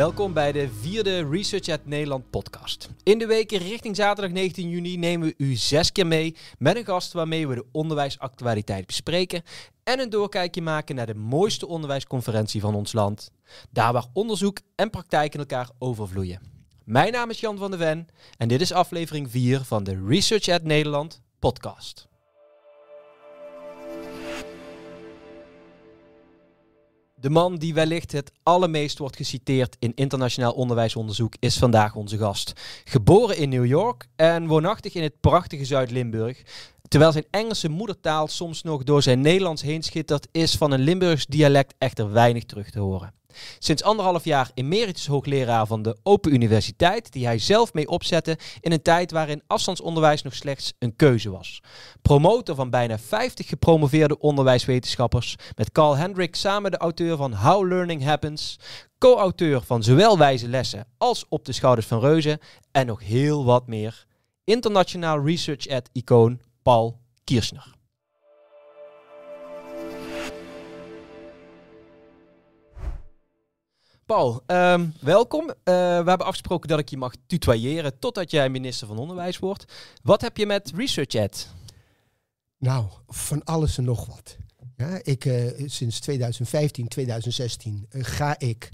Welkom bij de vierde Research at Nederland podcast. In de weken richting zaterdag 19 juni nemen we u zes keer mee met een gast waarmee we de onderwijsactualiteit bespreken en een doorkijkje maken naar de mooiste onderwijsconferentie van ons land. Daar waar onderzoek en praktijk in elkaar overvloeien. Mijn naam is Jan van der Ven en dit is aflevering 4 van de Research at Nederland podcast. De man die wellicht het allermeest wordt geciteerd in internationaal onderwijsonderzoek is vandaag onze gast. Geboren in New York en woonachtig in het prachtige Zuid-Limburg. Terwijl zijn Engelse moedertaal soms nog door zijn Nederlands heen schittert, is van een Limburgs dialect echter weinig terug te horen. Sinds anderhalf jaar emeritus hoogleraar van de Open Universiteit, die hij zelf mee opzette in een tijd waarin afstandsonderwijs nog slechts een keuze was. Promotor van bijna 50 gepromoveerde onderwijswetenschappers, met Carl Hendrik samen de auteur van How Learning Happens, co-auteur van zowel Wijze Lessen als Op de Schouders van Reuzen en nog heel wat meer. Internationaal Research at icoon Paul Kirschner. Paul, ehm, welkom. Eh, we hebben afgesproken dat ik je mag tutoyeren totdat jij minister van Onderwijs wordt. Wat heb je met Research Ed? Nou, van alles en nog wat. Ja, ik, eh, sinds 2015, 2016 eh, ga ik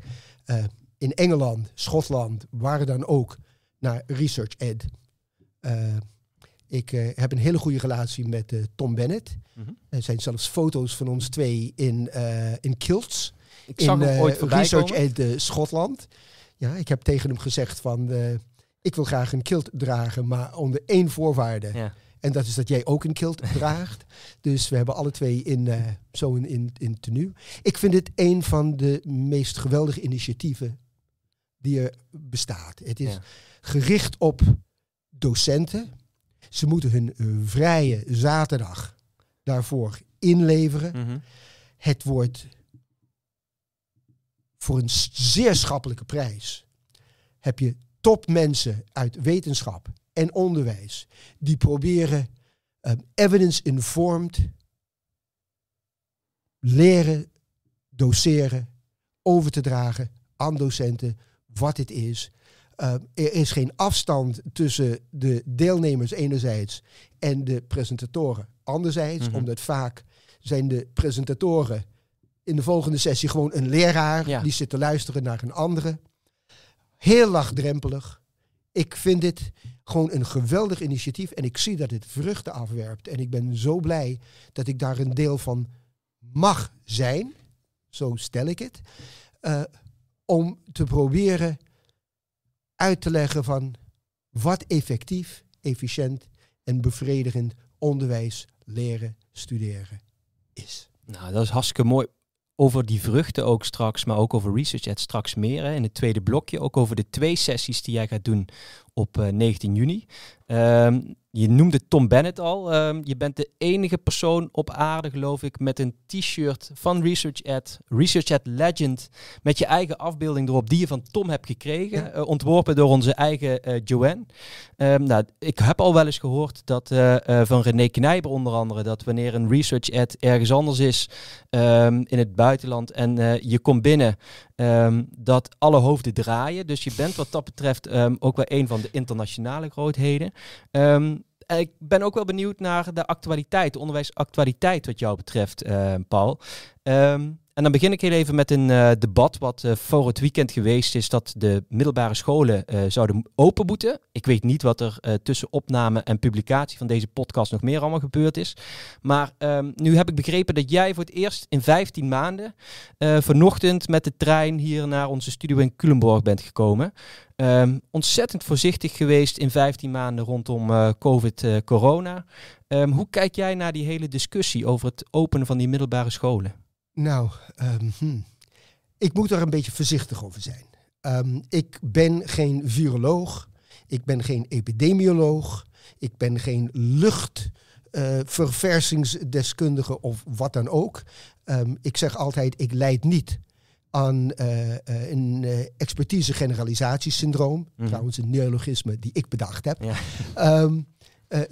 in Engeland, Schotland, waar dan ook, naar Research Ed. ik heb een hele goede relatie met Tom Bennett. Mhm. Er zijn zelfs foto's van ons twee in, in kilts ik zag in, eh, ooit Research Aid eh, Schotland. Ja, ik heb tegen hem gezegd van... Eh, ik wil graag een kilt dragen, maar onder één voorwaarde. Ja. En dat is dat jij ook een kilt draagt. Dus we hebben alle twee in, uh, zo in, in, in tenue. Ik vind het een van de meest geweldige initiatieven die er bestaat. Het is gericht op docenten. Ze moeten hun vrije zaterdag daarvoor inleveren. Mhm. Het wordt voor een zeer schappelijke prijs heb je topmensen uit wetenschap en onderwijs die proberen ehm, evidence-informed leren, doseren, over te dragen aan docenten wat dit is. Ehm, er is geen afstand tussen de deelnemers enerzijds en de presentatoren anderzijds, mhm. omdat vaak zijn de presentatoren in de volgende sessie gewoon een leraar die zit te luisteren naar een andere. Heel lachdrempelig. Ik vind dit gewoon een geweldig initiatief en ik zie dat dit vruchten afwerpt. En ik ben zo blij dat ik daar een deel van mag zijn, zo stel ik het, eh, om te proberen uit te leggen van wat effectief, efficiënt en bevredigend onderwijs, leren, studeren is. Nou, dat is hartstikke mooi over die vruchten ook straks, maar ook over research het straks meer. Hè. In het tweede blokje ook over de twee sessies die jij gaat doen op 19 eh, juni. Ehm, je noemde Tom Bennett al. Ehm, je bent de enige persoon op aarde, geloof ik, met een t-shirt van Research at Research at Legend, met je eigen afbeelding erop, die je van Tom hebt gekregen, eh, ontworpen door onze eigen eh, Joanne. Ehm, nou, ik heb al wel eens gehoord dat van René Knijber onder andere, dat wanneer een Research at ergens anders is, in het buitenland, en je komt binnen, Ehm, dat alle hoofden draaien. Dus je bent wat dat betreft ehm, ook wel een van de internationale grootheden. Ehm, eh, ik ben ook wel benieuwd naar de actualiteit, de onderwijsactualiteit wat jou betreft, eh, Paul. Ehm, en dan begin ik heel even met een eh, debat wat voor het weekend geweest is dat de middelbare scholen zouden open moeten. Ik weet niet wat er tussen opname en publicatie van deze podcast nog meer allemaal gebeurd is. Maar ehm, nu heb ik begrepen dat jij voor het eerst in 15 maanden vanochtend met de trein hier naar onze studio in Culemborg bent gekomen. Ehm, ontzettend voorzichtig geweest in 15 maanden rondom eh, COVID-corona. Eh, ehm, hoe kijk jij naar die hele discussie over het openen van die middelbare scholen? Nou, ehm, hm. ik moet daar een beetje voorzichtig over zijn. ik ben geen viroloog, ik ben geen epidemioloog, ik ben geen luchtverversingsdeskundige eh, of wat dan ook. ik zeg altijd, ik leid niet aan eh, eh, een eh, expertise generalisatiesyndroom. Mhm. Trouwens, een neologisme die ik bedacht heb. Ehm,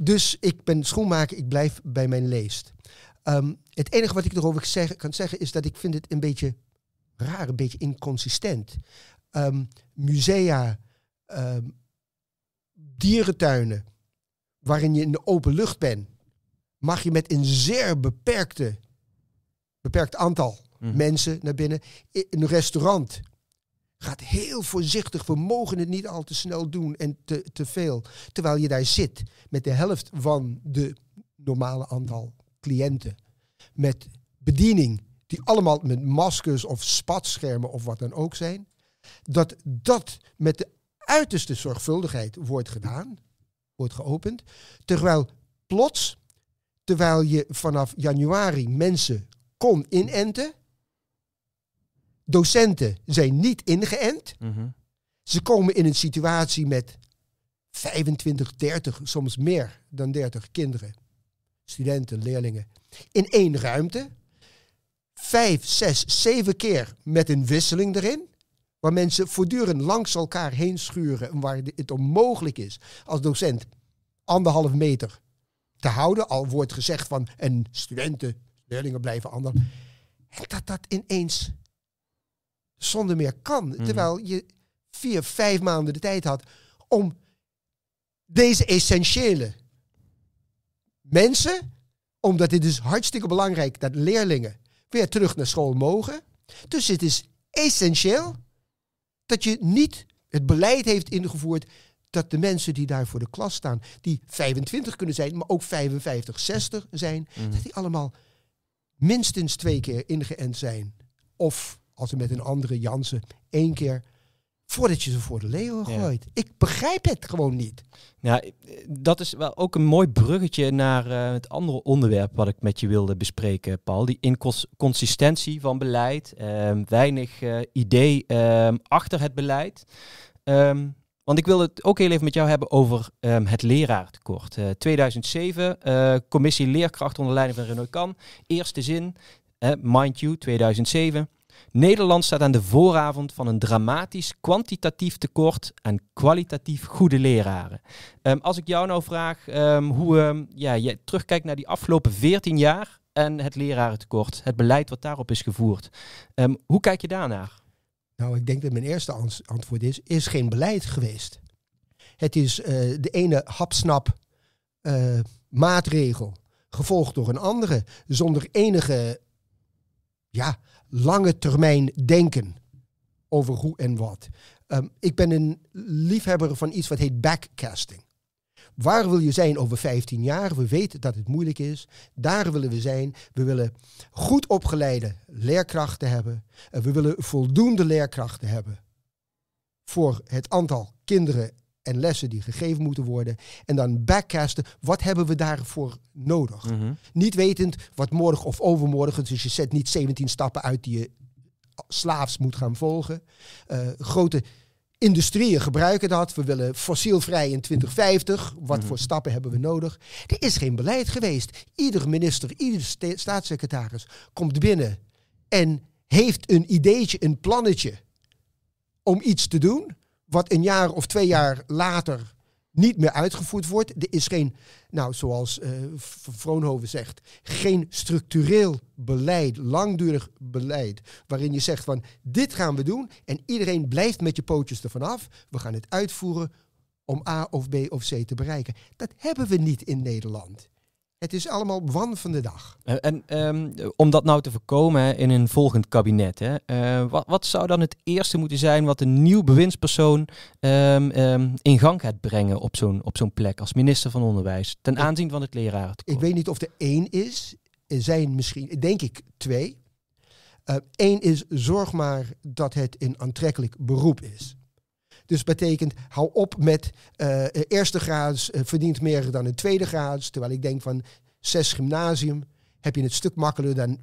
dus ik ben schoenmaker, ik blijf bij mijn leest. Ehm, het enige wat ik erover kan zeggen is dat ik vind het een beetje raar, een beetje inconsistent. Um, musea, dierentuinen, waarin je in de open lucht bent, mag je met een zeer beperkte, beperkt aantal Mhm. mensen naar binnen. In een restaurant gaat heel voorzichtig. We mogen het niet al te snel doen en te, te veel. Terwijl je daar zit met de helft van de normale aantal cliënten. Met bediening, die allemaal met maskers of spatschermen of wat dan ook zijn. Dat dat met de uiterste zorgvuldigheid wordt gedaan, wordt geopend. Terwijl plots, terwijl je vanaf januari mensen kon inenten, Docenten zijn niet ingeënt. Mhm. Ze komen in een situatie met 25, 30, soms meer dan 30 kinderen, studenten, leerlingen, in één ruimte. Vijf, zes, zeven keer met een wisseling erin. Waar mensen voortdurend langs elkaar heen schuren. En waar het onmogelijk is als docent anderhalf meter te houden. Al wordt gezegd van, en studenten, leerlingen blijven anderhalf. En dat dat ineens zonder meer kan. Mhm. Terwijl je vier, vijf maanden de tijd had om deze essentiële mensen, omdat dit is dus hartstikke belangrijk dat leerlingen weer terug naar school mogen. Dus het is essentieel dat je niet het beleid heeft ingevoerd dat de mensen die daar voor de klas staan, die 25 kunnen zijn, maar ook 55, 60 zijn, mhm. dat die allemaal minstens twee keer ingeënt zijn. Of als we met een andere Jansen één keer voordat je ze voor de leeuwen gooit. Ik begrijp het gewoon niet. Nou, eh, dat is wel ook een mooi bruggetje naar eh, het andere onderwerp wat ik met je wilde bespreken, Paul. Die inconsistentie van beleid, ehm, weinig eh, idee ehm, achter het beleid. Ehm, want ik wil het ook heel even met jou hebben over um, het leraartekort. 2007, commissie leerkracht onder leiding van René Kan. Eerste zin, mind you, 2007. Nederland staat aan de vooravond van een dramatisch kwantitatief tekort aan kwalitatief goede leraren. Ehm, als ik jou nou vraag ehm, hoe ehm, ja, je terugkijkt naar die afgelopen 14 jaar en het lerarentekort, het beleid wat daarop is gevoerd, hoe kijk je daarnaar? Nou, ik denk dat mijn eerste antwoord is, is geen beleid geweest. Het is eh, de ene hapsnap eh, maatregel, gevolgd door een andere, zonder enige ja, lange termijn denken over hoe en wat. Ehm, ik ben een liefhebber van iets wat heet backcasting. Waar wil je zijn over 15 jaar? We weten dat het moeilijk is. Daar willen we zijn. We willen goed opgeleide leerkrachten hebben. We willen voldoende leerkrachten hebben voor het aantal kinderen en lessen die gegeven moeten worden. En dan backcasten, wat hebben we daarvoor nodig? Mhm. Niet wetend wat morgen of overmorgen, dus je zet niet 17 stappen uit die je slaafs moet gaan volgen. Eh, grote industrieën gebruiken dat. We willen fossielvrij in 2050. Wat mhm. voor stappen hebben we nodig? Er is geen beleid geweest. Ieder minister, ieder staatssecretaris komt binnen en heeft een ideetje, een plannetje om iets te doen wat een jaar of twee jaar later niet meer uitgevoerd wordt. Er is geen, nou zoals eh, Vroonhoven zegt, geen structureel beleid, langdurig beleid, waarin je zegt van dit gaan we doen en iedereen blijft met je pootjes ervan af. We gaan het uitvoeren om A of B of C te bereiken. Dat hebben we niet in Nederland. Het is allemaal wan van de dag. Eh, en, ehm, om dat nou te voorkomen in een volgend kabinet, hè, eh, wat, wat, zou dan het eerste moeten zijn wat een nieuw bewindspersoon ehm, ehm, in gang gaat brengen op zo'n plek als minister van Onderwijs ten aanzien van het leraar? Ik weet niet of er één is. Er zijn misschien, denk ik, twee. Eén eh, is zorg maar dat het een aantrekkelijk beroep is. Dus betekent, hou op met uh, eerste graad eh, verdient meer dan een tweede graad, Terwijl ik denk van zes gymnasium heb je het stuk makkelijker dan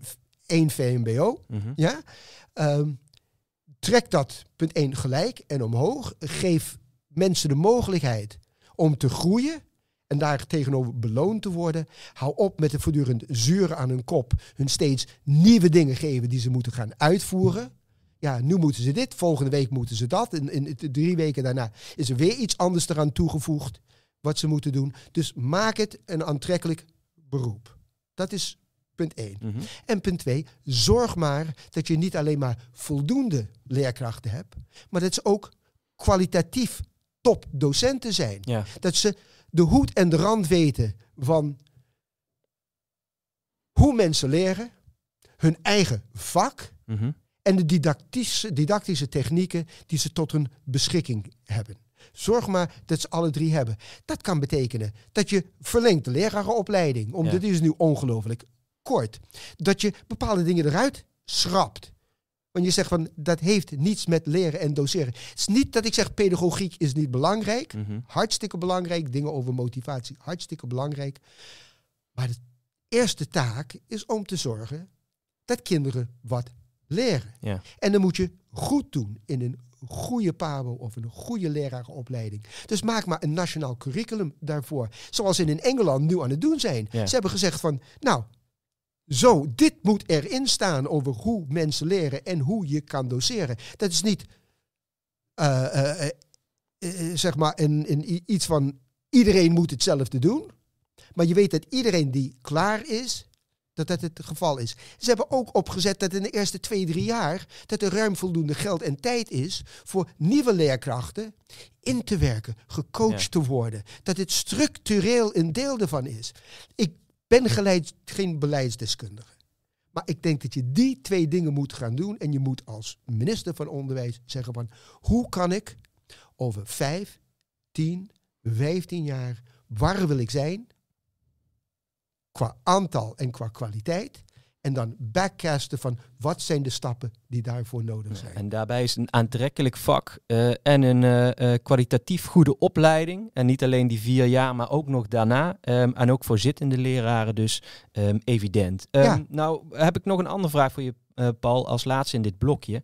één VMBO. Mhm. ja? Ehm, trek dat, punt één, gelijk en omhoog. Geef mensen de mogelijkheid om te groeien en daar tegenover beloond te worden. Hou op met de voortdurend zuren aan hun kop. Hun steeds nieuwe dingen geven die ze moeten gaan uitvoeren ja, nu moeten ze dit, volgende week moeten ze dat. En in, in, drie weken daarna is er weer iets anders eraan toegevoegd wat ze moeten doen. Dus maak het een aantrekkelijk beroep. Dat is punt één mhm. En punt twee zorg maar dat je niet alleen maar voldoende leerkrachten hebt, maar dat ze ook kwalitatief top docenten zijn. Dat ze de hoed en de rand weten van hoe mensen leren, hun eigen vak. Mhm en de didactische, didactische technieken die ze tot hun beschikking hebben. Zorg maar dat ze alle drie hebben. Dat kan betekenen dat je verlengt de lerarenopleiding, omdat ja. dit is nu ongelooflijk kort. Dat je bepaalde dingen eruit schrapt. Want je zegt van dat heeft niets met leren en doseren. Het is niet dat ik zeg pedagogiek is niet belangrijk. Mhm. Hartstikke belangrijk. Dingen over motivatie, hartstikke belangrijk. Maar de eerste taak is om te zorgen dat kinderen wat leren. Ja. En dan moet je goed doen in een goede pabo of een goede lerarenopleiding. Dus maak maar een nationaal curriculum daarvoor. Zoals ze in Engeland nu aan het doen zijn. Ze hebben gezegd van, nou, zo, dit moet erin staan over hoe mensen leren en hoe je kan doseren. Dat is niet, eh, eh, eh, zeg maar, een, iets van iedereen moet hetzelfde doen. Maar je weet dat iedereen die klaar is, dat dat het geval is. Ze hebben ook opgezet dat in de eerste twee, drie jaar dat er ruim voldoende geld en tijd is voor nieuwe leerkrachten in te werken, gecoacht te worden. Dat dit structureel een deel ervan is. Ik ben geleid, geen beleidsdeskundige. Maar ik denk dat je die twee dingen moet gaan doen. En je moet als minister van Onderwijs zeggen van hoe kan ik over vijf, tien, vijftien jaar, waar wil ik zijn? qua aantal en qua kwaliteit. En dan backcasten van wat zijn de stappen die daarvoor nodig zijn. En daarbij is een aantrekkelijk vak eh, en een eh, eh, kwalitatief goede opleiding. En niet alleen die vier jaar, maar ook nog daarna. Ehm, en ook voor zittende leraren dus ehm, evident. Ehm, nou heb ik nog een andere vraag voor je, eh, Paul, als laatste in dit blokje.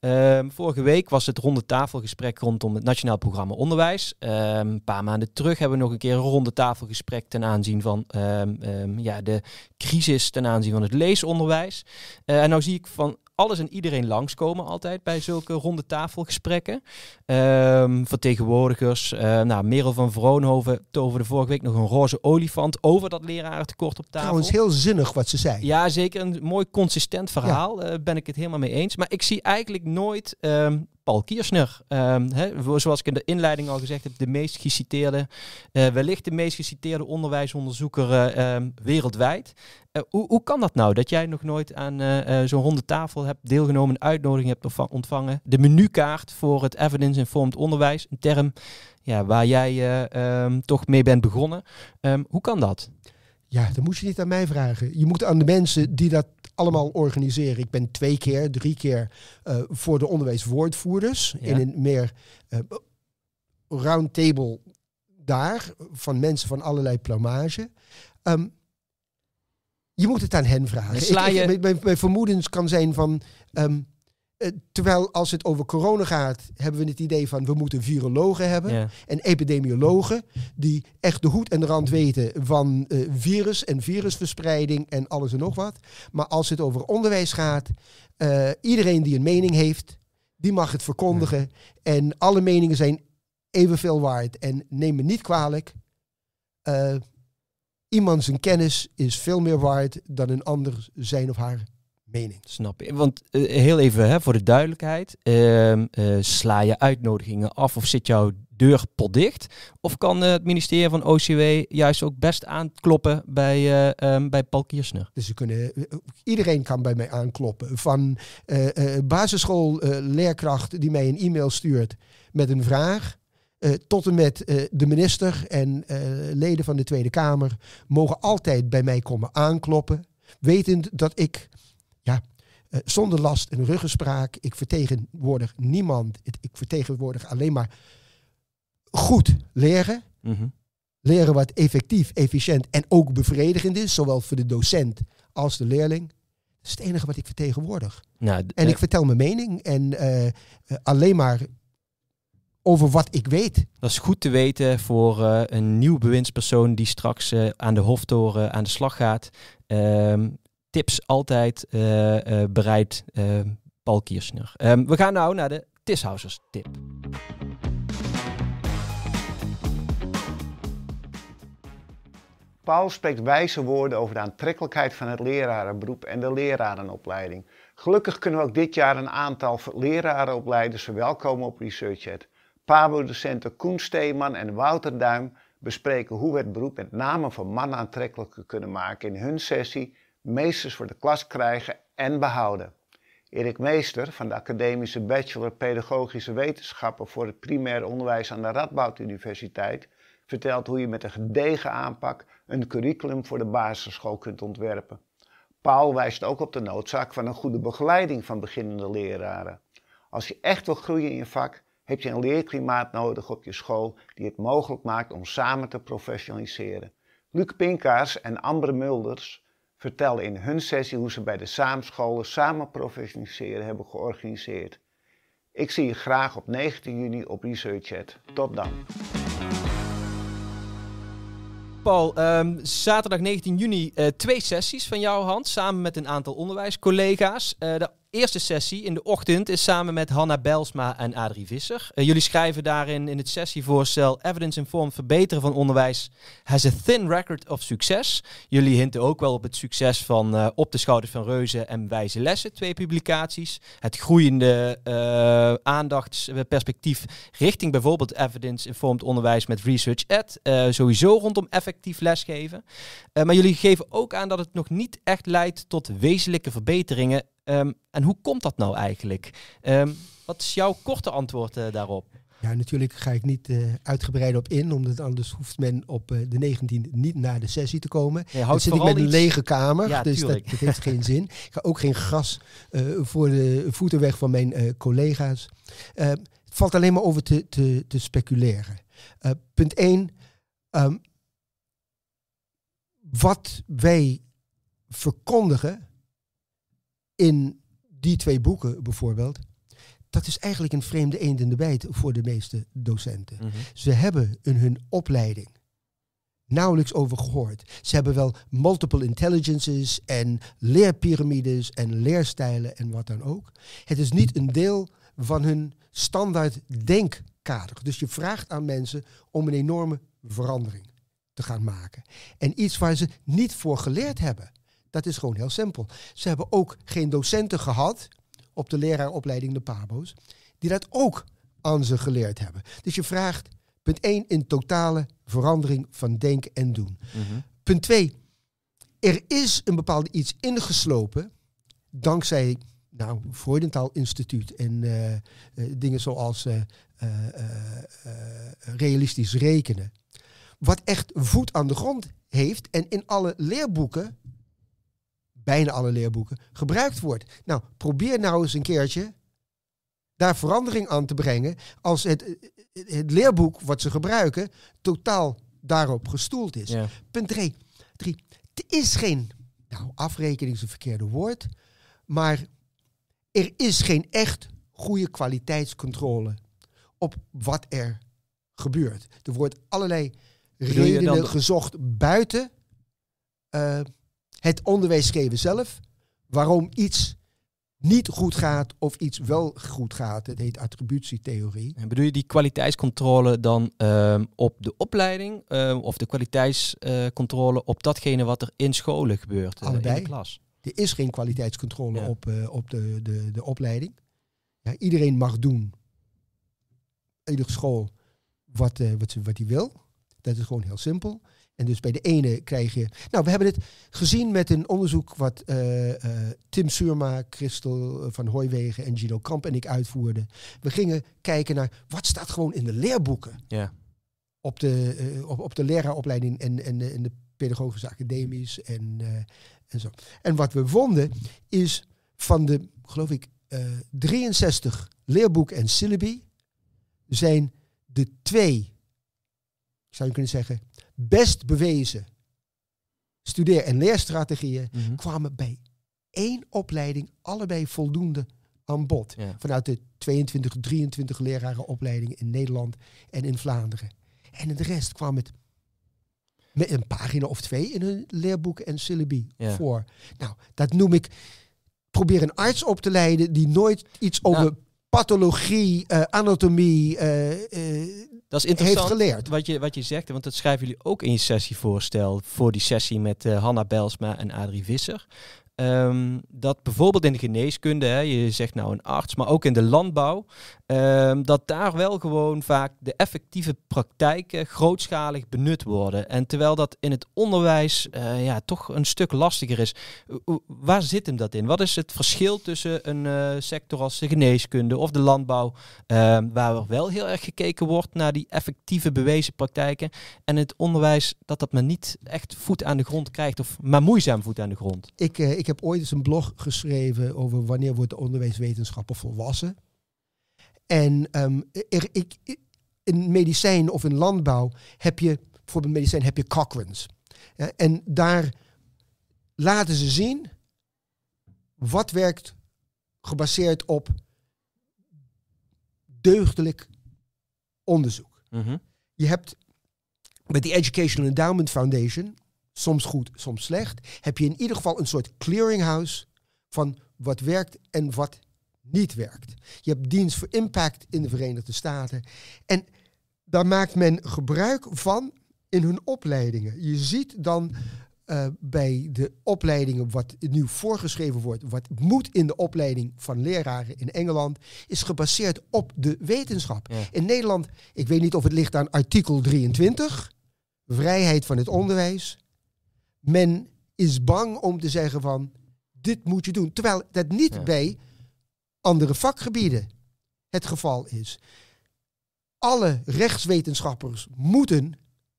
Ehm, vorige week was het rondetafelgesprek rondom het Nationaal Programma Onderwijs. Ehm, een paar maanden terug hebben we nog een keer een rondetafelgesprek ten aanzien van ehm, ja, de crisis ten aanzien van het leesonderwijs. Eh, en nu zie ik van alles en iedereen langskomen altijd bij zulke ronde tafelgesprekken. Um, vertegenwoordigers, uh, nou, Merel van Vroonhoven toverde vorige week nog een roze olifant over dat lerarentekort op tafel. Trouwens, heel zinnig wat ze zei. Ja, zeker. Een mooi consistent verhaal. Ja. Eh, ben ik het helemaal mee eens. Maar ik zie eigenlijk nooit ehm, Paul Kiersner. Ehm, zoals ik in de inleiding al gezegd heb, de meest geciteerde, eh, wellicht de meest geciteerde onderwijsonderzoeker eh, ehm, wereldwijd. Eh, hoe, hoe, kan dat nou, dat jij nog nooit aan zo'n ronde tafel hebt deelgenomen, een uitnodiging hebt ontvangen? De menukaart voor het evidence-informed onderwijs, een term ja, waar jij ehm, toch mee bent begonnen. hoe kan dat? Ja, dan moet je niet aan mij vragen. Je moet aan de mensen die dat allemaal organiseren. Ik ben twee keer, drie keer eh, voor de onderwijswoordvoerders ja. in een meer eh, roundtable daar van mensen van allerlei plumage. Ehm, je moet het aan hen vragen. Ik, mijn, vermoedens kan zijn van. Ehm, eh, terwijl als het over corona gaat, hebben we het idee van we moeten virologen hebben en epidemiologen die echt de hoed en de rand weten van eh, virus en virusverspreiding en alles en nog wat. Maar als het over onderwijs gaat, eh, iedereen die een mening heeft, die mag het verkondigen. En alle meningen zijn evenveel waard. En neem me niet kwalijk, iemand zijn kennis is veel meer waard dan een ander zijn of haar mening. Snap je? Want eh, heel even hè, voor de duidelijkheid. Ehm, eh, sla je uitnodigingen af of zit jouw deur potdicht? Of kan eh, het ministerie van OCW juist ook best aankloppen bij, ehm, bij Paul Kiersner? Dus ze kunnen, iedereen kan bij mij aankloppen. Van basisschoolleerkracht die mij een e-mail stuurt met een vraag... Uh, tot en met de minister en leden van de Tweede Kamer mogen altijd bij mij komen aankloppen, wetend dat ik ja, eh, zonder last en ruggespraak. Ik vertegenwoordig niemand. Ik vertegenwoordig alleen maar goed leren. Mhm. Leren wat effectief, efficiënt en ook bevredigend is, zowel voor de docent als de leerling. Dat is het enige wat ik vertegenwoordig. Nou, en eh, ik vertel mijn mening en eh, alleen maar over wat ik weet. Dat is goed te weten voor een nieuw bewindspersoon die straks aan de Hoftoren aan de slag gaat. Ehm, tips altijd eh, eh, bereid, eh, Paul Kiersner. Ehm, we gaan nou naar de Tishausers tip. Paul spreekt wijze woorden over de aantrekkelijkheid van het lerarenberoep en de lerarenopleiding. Gelukkig kunnen we ook dit jaar een aantal lerarenopleiders verwelkomen op ResearchHead. Pabo-docenten Koen Steeman en Wouter Duim bespreken hoe we het beroep met name voor mannen aantrekkelijker kunnen maken in hun sessie meesters voor de klas krijgen en behouden. Erik Meester van de Academische Bachelor Pedagogische Wetenschappen voor het Primair Onderwijs aan de Radboud Universiteit vertelt hoe je met een gedegen aanpak een curriculum voor de basisschool kunt ontwerpen. Paul wijst ook op de noodzaak van een goede begeleiding van beginnende leraren. Als je echt wil groeien in je vak, heb je een leerklimaat nodig op je school die het mogelijk maakt om samen te professionaliseren. Luc Pinkaars en Amber Mulders vertel in hun sessie hoe ze bij de saamscholen samen professionaliseren hebben georganiseerd. Ik zie je graag op 19 juni op Research Chat. Tot dan. Paul, ehm, zaterdag 19 juni eh, twee sessies van jouw hand, samen met een aantal onderwijscollega's. Eh, de eerste sessie in de ochtend is samen met Hanna Belsma en Adrie Visser. Eh, jullie schrijven daarin in het sessievoorstel Evidence-informed verbeteren van onderwijs has a thin record of succes. Jullie hinten ook wel op het succes van eh, Op de Schouders van Reuzen en Wijze Lessen, twee publicaties. Het groeiende eh, aandachtsperspectief richting bijvoorbeeld evidence-informed onderwijs met Research Ed. sowieso rondom effectief lesgeven. maar jullie geven ook aan dat het nog niet echt leidt tot wezenlijke verbeteringen Ehm, en hoe komt dat nou eigenlijk? Ehm, wat is jouw korte antwoord eh, daarop? Ja, natuurlijk ga ik niet eh, uitgebreid op in, omdat anders hoeft men op eh, de 19e niet naar de sessie te komen. Nee, zit ik met een lege kamer, dus dat, heeft geen zin. Ik ga ook geen gras voor de voeten weg van mijn collega's. Ehm, het valt alleen maar over te, te, te speculeren. punt 1. wat wij verkondigen in die twee boeken bijvoorbeeld, dat is eigenlijk een vreemde eend in de bijt voor de meeste docenten. Mhm. Ze hebben in hun opleiding nauwelijks over gehoord. Ze hebben wel multiple intelligences en leerpyramides en leerstijlen en wat dan ook. Het is niet een deel van hun standaard denkkader. Dus je vraagt aan mensen om een enorme verandering te gaan maken. En iets waar ze niet voor geleerd hebben. Dat is gewoon heel simpel. Ze hebben ook geen docenten gehad op de leraaropleiding de Pabo's, die dat ook aan ze geleerd hebben. Dus je vraagt, punt 1, in totale verandering van denken en doen. Mhm. Punt 2, er is een bepaalde iets ingeslopen, dankzij nou, Freudenthal Instituut en eh, eh, dingen zoals eh, realistisch rekenen. Wat echt voet aan de grond heeft en in alle leerboeken bijna alle leerboeken, gebruikt wordt. Nou, probeer nou eens een keertje daar verandering aan te brengen als het, het leerboek wat ze gebruiken totaal daarop gestoeld is. Ja. Punt 3. Het is geen, nou afrekening is een verkeerde woord, maar er is geen echt goede kwaliteitscontrole op wat er gebeurt. Er wordt allerlei redenen gezocht buiten eh, het onderwijs geven zelf, waarom iets niet goed gaat of iets wel goed gaat. Het heet attributietheorie. En bedoel je die kwaliteitscontrole dan ehm, op de opleiding ehm, of de kwaliteitscontrole op datgene wat er in scholen gebeurt uh, in de klas? Er is geen kwaliteitscontrole op, eh, op de, de, de opleiding. Ja, iedereen mag doen, iedere school, wat eh, hij wat, wat wil. Dat is gewoon heel simpel. En dus bij de ene krijg je. Nou, we hebben het gezien met een onderzoek wat eh, eh, Tim Surma, Christel eh, van Hooijwegen en Gino Kamp en ik uitvoerden. We gingen kijken naar wat staat gewoon in de leerboeken. Ja. Op de, op, de leraaropleiding en, en, de pedagogische academies en, en zo. En wat we vonden is van de, geloof ik, 63 leerboeken en syllabi zijn de twee, zou je kunnen zeggen, best bewezen studeer- en leerstrategieën mhm. kwamen bij één opleiding allebei voldoende aan bod. Vanuit de 22, 23 lerarenopleidingen in Nederland en in Vlaanderen. En de rest kwam het met een pagina of twee in hun leerboeken en syllabi ja. voor. Nou, dat noem ik. Probeer een arts op te leiden die nooit iets nou, over pathologie, eh, anatomie eh, eh, dat is interessant heeft geleerd. Wat je, wat je zegt, want dat schrijven jullie ook in je sessievoorstel voor die sessie met Hanna Belsma en Adrie Visser. Ehm, dat bijvoorbeeld in de geneeskunde, hè, je zegt nou een arts, maar ook in de landbouw, ehm, dat daar wel gewoon vaak de effectieve praktijken grootschalig benut worden. En terwijl dat in het onderwijs eh, ja, toch een stuk lastiger is. waar zit hem dat in? Wat is het verschil tussen een eh, sector als de geneeskunde of de landbouw, ehm, waar er wel heel erg gekeken wordt naar die effectieve bewezen praktijken, en het onderwijs dat dat men niet echt voet aan de grond krijgt, of maar moeizaam voet aan de grond? Ik, eh, ik ik heb ooit eens een blog geschreven over wanneer wordt de onderwijswetenschappen volwassen. En ehm, ik, in medicijn of in landbouw heb je, bijvoorbeeld medicijn heb je Cochrane's. en daar laten ze zien wat werkt gebaseerd op deugdelijk onderzoek. Mhm. Je hebt met de Educational Endowment Foundation soms goed, soms slecht, heb je in ieder geval een soort clearinghouse van wat werkt en wat niet werkt. Je hebt dienst voor impact in de Verenigde Staten. En daar maakt men gebruik van in hun opleidingen. Je ziet dan eh, bij de opleidingen wat nu voorgeschreven wordt, wat moet in de opleiding van leraren in Engeland, is gebaseerd op de wetenschap. In Nederland, ik weet niet of het ligt aan artikel 23, vrijheid van het onderwijs men is bang om te zeggen van dit moet je doen. Terwijl dat niet bij andere vakgebieden het geval is. Alle rechtswetenschappers moeten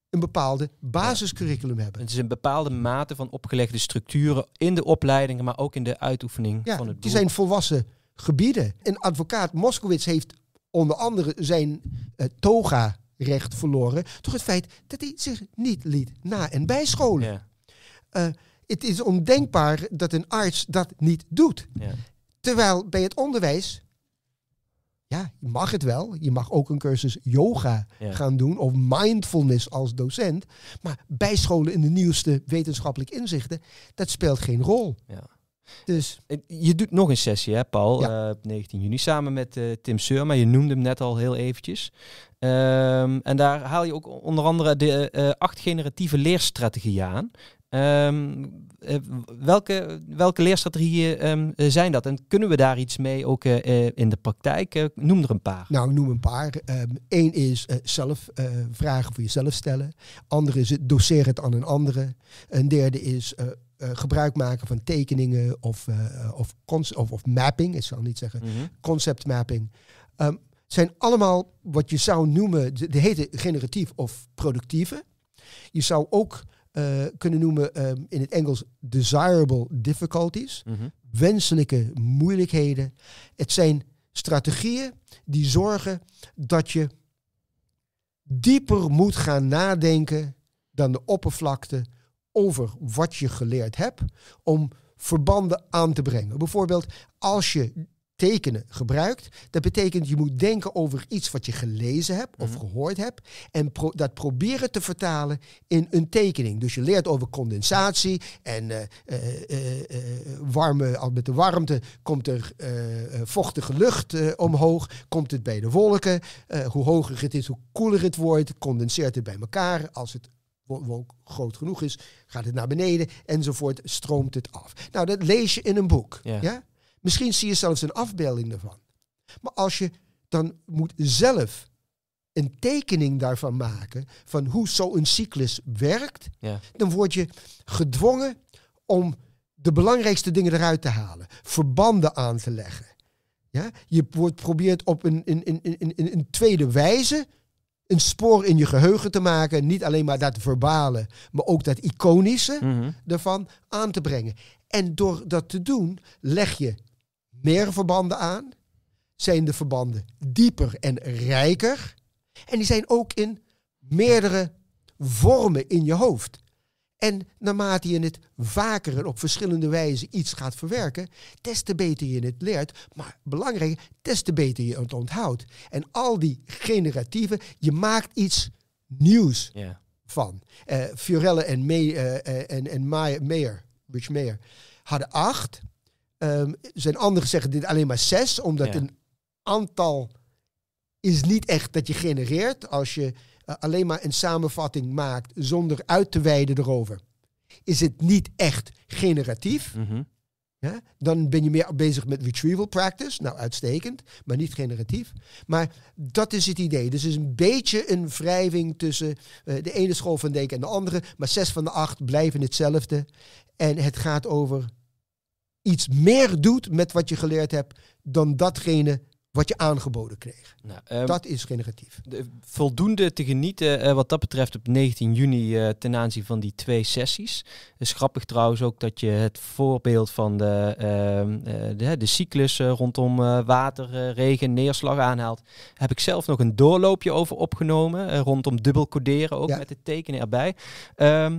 een bepaalde basiscurriculum hebben. Het is een bepaalde mate van opgelegde structuren in de opleidingen, maar ook in de uitoefening ja, van het beroep. Die zijn volwassen gebieden. Een advocaat Moskowitz heeft onder andere zijn eh, toga-recht verloren door het feit dat hij zich niet liet na- en bijscholen. Eh, het is ondenkbaar dat een arts dat niet doet. Ja. Terwijl bij het onderwijs, ja, je mag het wel. Je mag ook een cursus yoga gaan doen of mindfulness als docent. Maar bijscholen in de nieuwste wetenschappelijke inzichten, dat speelt geen rol. Ja. Dus. Je doet nog een sessie, hè, Paul, ja. 19 eh, juni, samen met uh, Tim Seurma. Je noemde hem net al heel eventjes. Ehm, en daar haal je ook onder andere de uh, acht generatieve leerstrategieën aan. Ehm, eh, welke, welke leerstrategieën ehm, eh, zijn dat? En kunnen we daar iets mee ook eh, in de praktijk? noem er een paar. Nou, noem een paar. Eén ehm, is zelf vragen voor jezelf stellen. Andere is doseren het aan een andere. Een derde is gebruik maken van tekeningen of, of, of, of, mapping, ik zal niet zeggen, mhm. concept mapping. Um, zijn allemaal wat je zou noemen, de, de generatief of productieve. Je zou ook eh, kunnen noemen ehm, in het Engels desirable difficulties, mhm. wenselijke moeilijkheden. Het zijn strategieën die zorgen dat je dieper moet gaan nadenken dan de oppervlakte over wat je geleerd hebt om verbanden aan te brengen. Bijvoorbeeld als je tekenen gebruikt. Dat betekent je moet denken over iets wat je gelezen hebt of mhm. gehoord hebt en dat proberen te vertalen in een tekening. Dus je leert over condensatie en eh, eh, eh, warme, al met de warmte komt er vochtige lucht omhoog, komt het bij de wolken. hoe hoger het is, hoe koeler het wordt, condenseert het bij elkaar. Als het wolk groot genoeg is, gaat het naar beneden enzovoort, stroomt het af. Nou, dat lees je in een boek. Ja? Misschien zie je zelfs een afbeelding ervan. Maar als je dan moet zelf een tekening daarvan maken, van hoe zo'n cyclus werkt, dan word je gedwongen om de belangrijkste dingen eruit te halen, verbanden aan te leggen. Ja? Je wordt, probeert op een, tweede wijze een spoor in je geheugen te maken, niet alleen maar dat verbale, maar ook dat iconische mm ervan aan te brengen. En door dat te doen, leg je meer verbanden aan, zijn de verbanden dieper en rijker. En die zijn ook in meerdere vormen in je hoofd. En naarmate je het vaker en op verschillende wijzen iets gaat verwerken, des te beter je het leert, maar belangrijk, des te beter je het onthoudt. En al die generatieve, je maakt iets nieuws van. Uh, eh, Fiorella en, May, uh, en, en Meyer, Rich Meyer, hadden acht. Er ehm, zijn anderen zeggen dit alleen maar zes, omdat een aantal is niet echt dat je genereert. Als je eh, alleen maar een samenvatting maakt zonder uit te wijden erover, is het niet echt generatief. Mhm. ja? Dan ben je meer bezig met retrieval practice. Nou, uitstekend, maar niet generatief. Maar dat is het idee. Dus het is een beetje een wrijving tussen eh, de ene school van denken en de andere. Maar zes van de acht blijven hetzelfde. En het gaat over iets meer doet met wat je geleerd hebt dan datgene wat je aangeboden kreeg. Nou, ehm, dat is generatief. De, voldoende te genieten eh, wat dat betreft op 19 juni eh, ten aanzien van die twee sessies. is grappig trouwens ook dat je het voorbeeld van de, ehm, eh, de, de, cyclus rondom water, regen, neerslag aanhaalt. Heb ik zelf nog een doorloopje over opgenomen rondom dubbel coderen ook met het tekenen erbij. Ehm,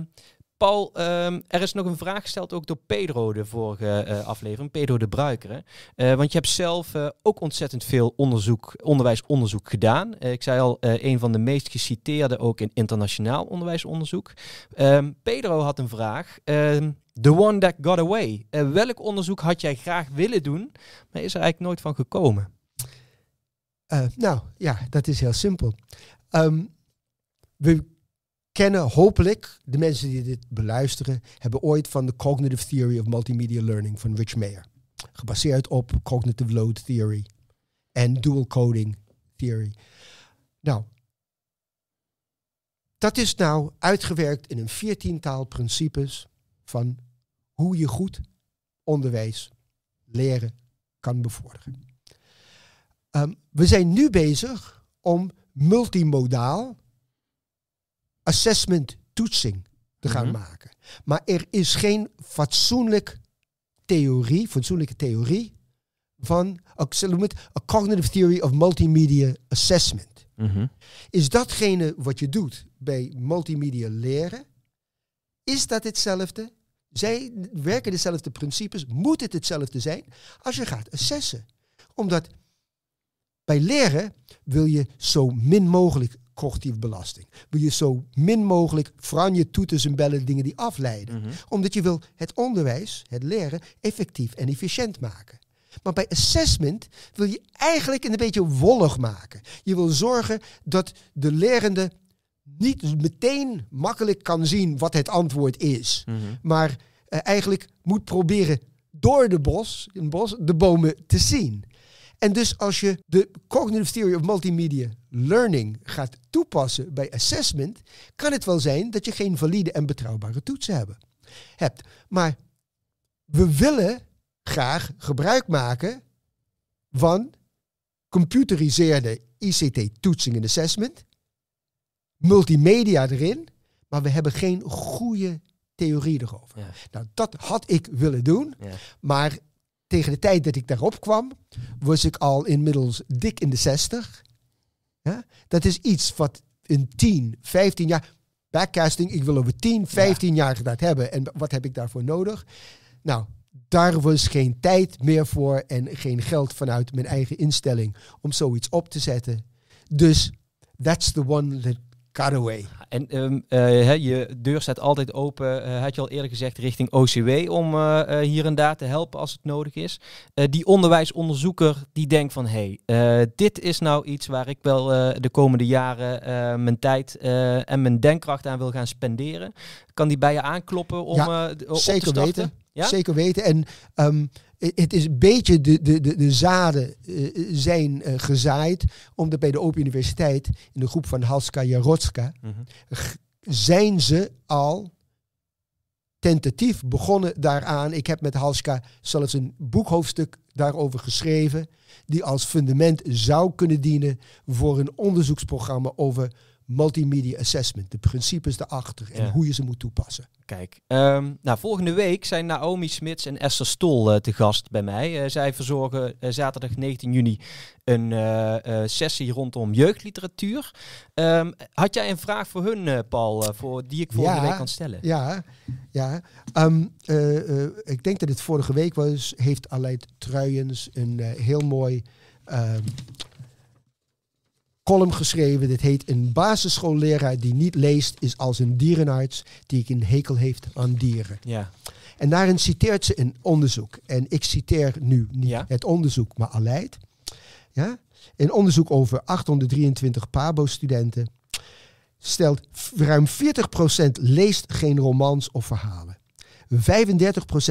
Paul, ehm, er is nog een vraag gesteld ook door Pedro de vorige eh, aflevering, Pedro de Bruikere. Eh, want je hebt zelf eh, ook ontzettend veel onderzoek, onderwijsonderzoek gedaan. ik zei al, een van de meest geciteerde ook in internationaal onderwijsonderzoek. Ehm, Pedro had een vraag. Ehm, the One That Got Away. welk onderzoek had jij graag willen doen, maar is er eigenlijk nooit van gekomen? nou ja, dat is heel simpel. we kennen hopelijk, de mensen die dit beluisteren, hebben ooit van de Cognitive Theory of Multimedia Learning van Rich Mayer. Gebaseerd op Cognitive Load Theory en Dual Coding Theory. Nou, dat is nou uitgewerkt in een viertiental principes van hoe je goed onderwijs, leren kan bevorderen. Ehm, we zijn nu bezig om multimodaal assessment toetsing te gaan mhm. maken. Maar er is geen fatsoenlijk theorie, fatsoenlijke theorie van a, a cognitive theory of multimedia assessment. Mhm. Is datgene wat je doet bij multimedia leren, is dat hetzelfde? Zij werken dezelfde principes, moet het hetzelfde zijn als je gaat assessen. Omdat bij leren wil je zo min mogelijk cognitieve belasting. Wil je zo min mogelijk franje, toeters en bellen, dingen die afleiden. Mhm. Omdat je wil het onderwijs, het leren, effectief en efficiënt maken. Maar bij assessment wil je eigenlijk een beetje wollig maken. Je wil zorgen dat de lerende niet meteen makkelijk kan zien wat het antwoord is. Mhm. Maar eh, eigenlijk moet proberen door de bos, in bos de bomen te zien. En dus als je de cognitive theory of multimedia learning gaat toepassen bij assessment, kan het wel zijn dat je geen valide en betrouwbare toetsen hebt. Maar we willen graag gebruik maken van computeriseerde ICT-toetsing en assessment, multimedia erin, maar we hebben geen goede theorie erover. Nou, dat had ik willen doen, maar tegen de tijd dat ik daarop kwam, was ik al inmiddels dik in de zestig. Dat is iets wat in 10, 15 jaar. Backcasting, ik wil over 10, 15 jaar gedaan hebben. En wat heb ik daarvoor nodig? Nou, daar was geen tijd meer voor en geen geld vanuit mijn eigen instelling om zoiets op te zetten. Dus that's the one that Cutaway. En ehm, eh, je deur staat altijd open, eh, had je al eerder gezegd, richting OCW om eh, hier en daar te helpen als het nodig is. die onderwijsonderzoeker die denkt van hé, hey, dit is nou iets waar ik wel de komende jaren mijn tijd en mijn denkkracht aan wil gaan spenderen. Kan die bij je aankloppen om op te starten? Weten. Zeker weten. En ehm, het is een beetje de, de, de, de zaden eh, zijn eh, gezaaid. Omdat bij de Open Universiteit, in de groep van Halska Jarotska, mhm. zijn ze al tentatief begonnen daaraan. Ik heb met Halska zelfs een boekhoofdstuk daarover geschreven, die als fundament zou kunnen dienen voor een onderzoeksprogramma over multimedia assessment. De principes daarachter en hoe je ze moet toepassen. Kijk, um, nou, volgende week zijn Naomi Smits en Esther Stol eh, te gast bij mij. Eh, zij verzorgen eh, zaterdag 19 juni een sessie rondom jeugdliteratuur. Ehm, had jij een vraag voor hun, Paul, voor, die ik volgende week kan stellen? Ja, ja. Ehm, ik denk dat het vorige week was, heeft Aleid Truijens een heel mooi column geschreven. Dit heet Een basisschoolleraar die niet leest is als een dierenarts die een hekel heeft aan dieren. Ja. En daarin citeert ze een onderzoek. En ik citeer nu niet het onderzoek, maar Aleid. Ja? Een onderzoek over 823 PABO-studenten stelt ruim 40% leest geen romans of verhalen. 35%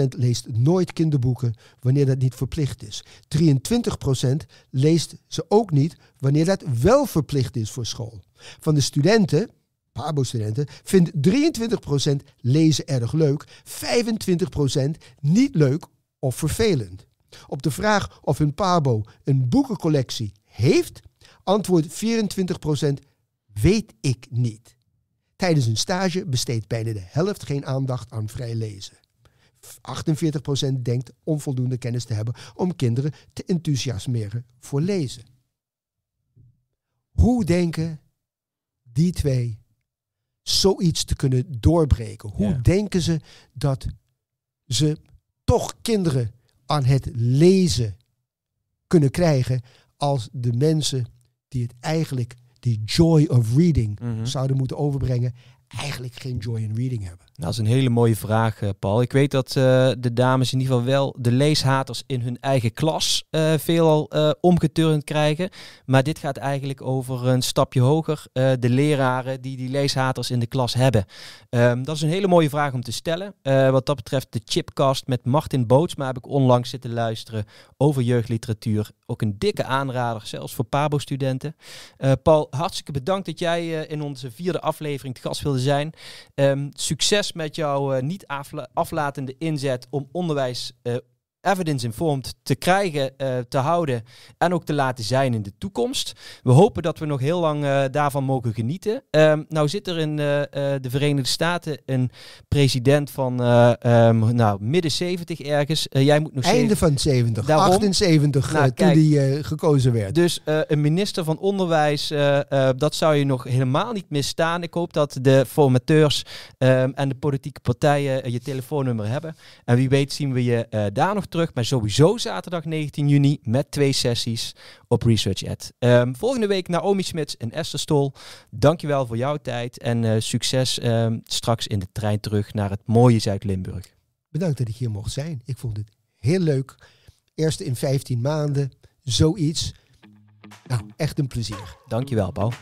leest nooit kinderboeken wanneer dat niet verplicht is. 23% leest ze ook niet wanneer dat wel verplicht is voor school. Van de studenten, Pabo-studenten, vindt 23% lezen erg leuk, 25% niet leuk of vervelend. Op de vraag of hun Pabo een boekencollectie heeft, antwoordt 24% weet ik niet. Tijdens hun stage besteedt bijna de helft geen aandacht aan vrij lezen. 48% denkt onvoldoende kennis te hebben om kinderen te enthousiasmeren voor lezen. Hoe denken die twee zoiets te kunnen doorbreken? Hoe denken ze dat ze toch kinderen aan het lezen kunnen krijgen als de mensen die het eigenlijk die joy of reading mhm. zouden moeten overbrengen, eigenlijk geen joy in reading hebben dat is een hele mooie vraag, eh, Paul. Ik weet dat eh, de dames in ieder geval wel de leeshaters in hun eigen klas eh, veelal uh, omgeturnd krijgen. Maar dit gaat eigenlijk over een stapje hoger. de leraren die die leeshaters in de klas hebben. Ehm, dat is een hele mooie vraag om te stellen. wat dat betreft de chipcast met Martin Bootsma heb ik onlangs zitten luisteren over jeugdliteratuur. Ook een dikke aanrader, zelfs voor Pabo-studenten. Paul, hartstikke bedankt dat jij in onze vierde aflevering te gast wilde zijn. Ehm, succes met jouw eh, niet aflatende inzet om onderwijs eh, evidence-informed te krijgen, eh, te houden en ook te laten zijn in de toekomst. We hopen dat we nog heel lang eh, daarvan mogen genieten. Um, nou zit er in eh, de Verenigde Staten een president van ehm, nou, midden 70 ergens. jij moet nog Einde van 70, Daarom, 78 nou, toen die gekozen werd. Dus een minister van Onderwijs, dat zou je nog helemaal niet misstaan. Ik hoop dat de formateurs ehm, en de politieke partijen je telefoonnummer hebben. En wie weet zien we je daar nog terug. Maar sowieso zaterdag 19 juni met twee sessies op Research Ad. Ehm, volgende week Naomi Smits en Esther Stol. Dankjewel voor jouw tijd en eh, succes ehm, straks in de trein terug naar het mooie Zuid-Limburg. Bedankt dat ik hier mocht zijn. Ik vond het heel leuk. Eerst in 15 maanden, zoiets. Nou, echt een plezier. Dankjewel, Paul.